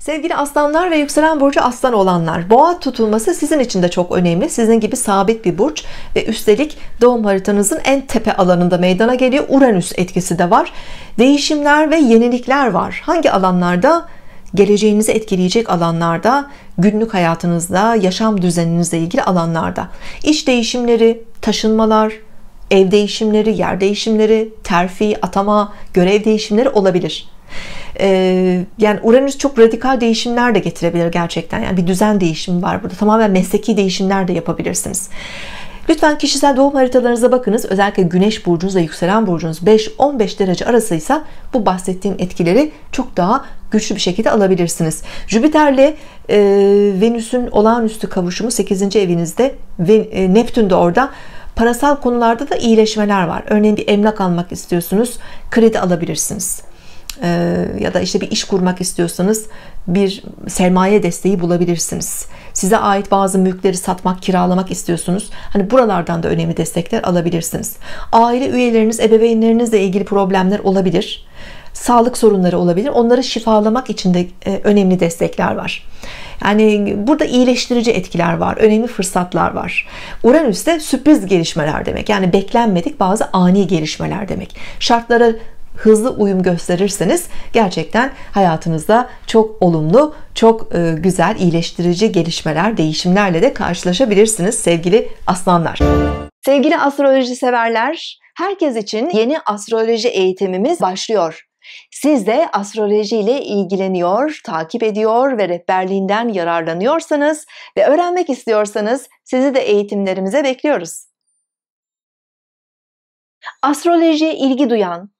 Sevgili aslanlar ve yükselen burcu aslan olanlar boğa tutulması sizin için de çok önemli sizin gibi sabit bir burç ve üstelik doğum haritanızın en tepe alanında meydana geliyor Uranüs etkisi de var değişimler ve yenilikler var hangi alanlarda geleceğinizi etkileyecek alanlarda günlük hayatınızda yaşam düzeninizle ilgili alanlarda iş değişimleri taşınmalar ev değişimleri yer değişimleri terfi atama görev değişimleri olabilir ee, yani Uranüs çok radikal değişimler de getirebilir gerçekten. Yani bir düzen değişimi var burada. Tamamen mesleki değişimler de yapabilirsiniz. Lütfen kişisel doğum haritalarınıza bakınız. Özellikle güneş burcunuzla yükselen burcunuz 5-15 derece arasıysa bu bahsettiğim etkileri çok daha güçlü bir şekilde alabilirsiniz. Jüpiter'le e, Venüs'ün olağanüstü kavuşumu 8. evinizde ve e, Neptün de orada. Parasal konularda da iyileşmeler var. Örneğin bir emlak almak istiyorsunuz, kredi alabilirsiniz. Ee, ya da işte bir iş kurmak istiyorsanız bir sermaye desteği bulabilirsiniz. Size ait bazı mülkleri satmak, kiralamak istiyorsunuz. Hani buralardan da önemli destekler alabilirsiniz. Aile üyeleriniz, ebeveynlerinizle ilgili problemler olabilir. Sağlık sorunları olabilir. Onları şifalamak için de e, önemli destekler var. Yani burada iyileştirici etkiler var, önemli fırsatlar var. Uranüs de sürpriz gelişmeler demek. Yani beklenmedik bazı ani gelişmeler demek. Şartlara hızlı uyum gösterirseniz gerçekten hayatınızda çok olumlu, çok e, güzel, iyileştirici gelişmeler, değişimlerle de karşılaşabilirsiniz sevgili aslanlar. Sevgili astroloji severler, herkes için yeni astroloji eğitimimiz başlıyor. Siz de astroloji ile ilgileniyor, takip ediyor ve rehberliğinden yararlanıyorsanız ve öğrenmek istiyorsanız sizi de eğitimlerimize bekliyoruz. Astrolojiye ilgi duyan,